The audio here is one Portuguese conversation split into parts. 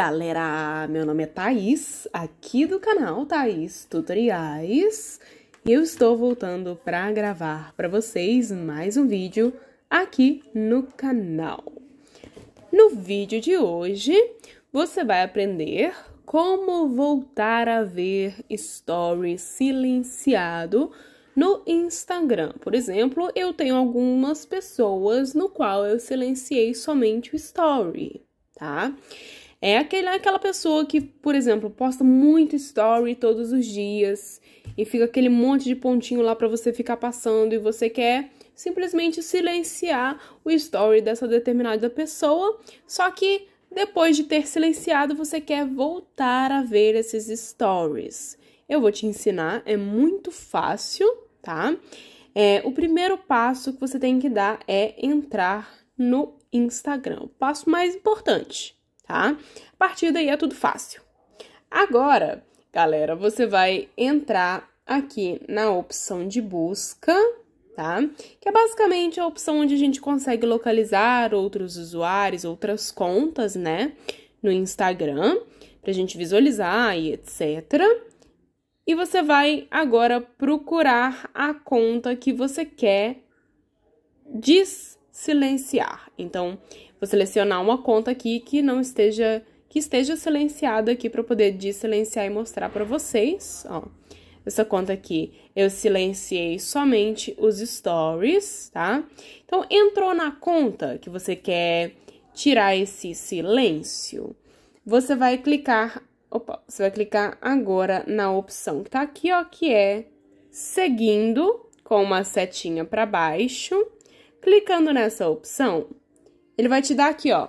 galera, meu nome é Thaís, aqui do canal Thaís Tutoriais, e eu estou voltando para gravar para vocês mais um vídeo aqui no canal. No vídeo de hoje, você vai aprender como voltar a ver stories silenciado no Instagram. Por exemplo, eu tenho algumas pessoas no qual eu silenciei somente o story, tá? É aquele, aquela pessoa que, por exemplo, posta muito story todos os dias e fica aquele monte de pontinho lá para você ficar passando e você quer simplesmente silenciar o story dessa determinada pessoa, só que depois de ter silenciado, você quer voltar a ver esses stories. Eu vou te ensinar, é muito fácil, tá? É, o primeiro passo que você tem que dar é entrar no Instagram, o passo mais importante tá? A partir daí é tudo fácil. Agora, galera, você vai entrar aqui na opção de busca, tá? Que é basicamente a opção onde a gente consegue localizar outros usuários, outras contas, né? No Instagram, pra gente visualizar e etc. E você vai agora procurar a conta que você quer Diz silenciar. Então, vou selecionar uma conta aqui que não esteja que esteja silenciada aqui para poder desilenciar e mostrar para vocês, ó. Essa conta aqui, eu silenciei somente os stories, tá? Então, entrou na conta que você quer tirar esse silêncio, você vai clicar, opa, você vai clicar agora na opção que tá aqui, ó, que é seguindo com uma setinha para baixo Clicando nessa opção, ele vai te dar aqui, ó,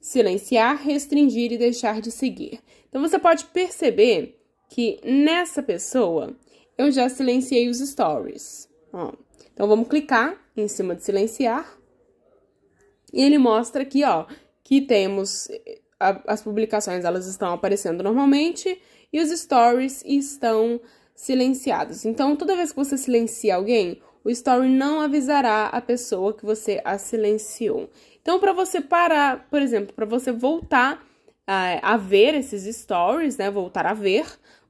silenciar, restringir e deixar de seguir. Então você pode perceber que nessa pessoa eu já silenciei os stories. Ó. Então vamos clicar em cima de silenciar. E ele mostra aqui, ó, que temos a, as publicações, elas estão aparecendo normalmente e os stories estão silenciados. Então toda vez que você silencia alguém, o story não avisará a pessoa que você a silenciou. Então, para você parar, por exemplo, para você voltar a, é, a ver esses stories, né, voltar a ver,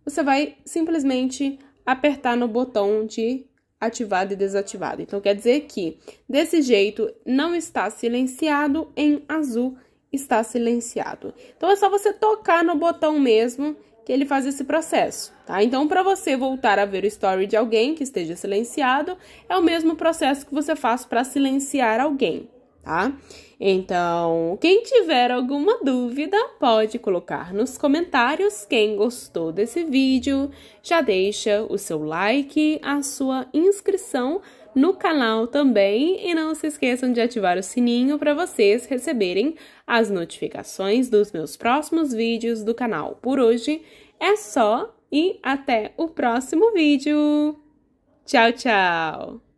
você vai simplesmente apertar no botão de ativado e desativado. Então, quer dizer que desse jeito não está silenciado, em azul está silenciado. Então, é só você tocar no botão mesmo que ele faz esse processo, tá? Então, para você voltar a ver o story de alguém que esteja silenciado, é o mesmo processo que você faz para silenciar alguém, tá? Então, quem tiver alguma dúvida, pode colocar nos comentários. Quem gostou desse vídeo, já deixa o seu like, a sua inscrição no canal também e não se esqueçam de ativar o sininho para vocês receberem as notificações dos meus próximos vídeos do canal. Por hoje é só e até o próximo vídeo. Tchau, tchau!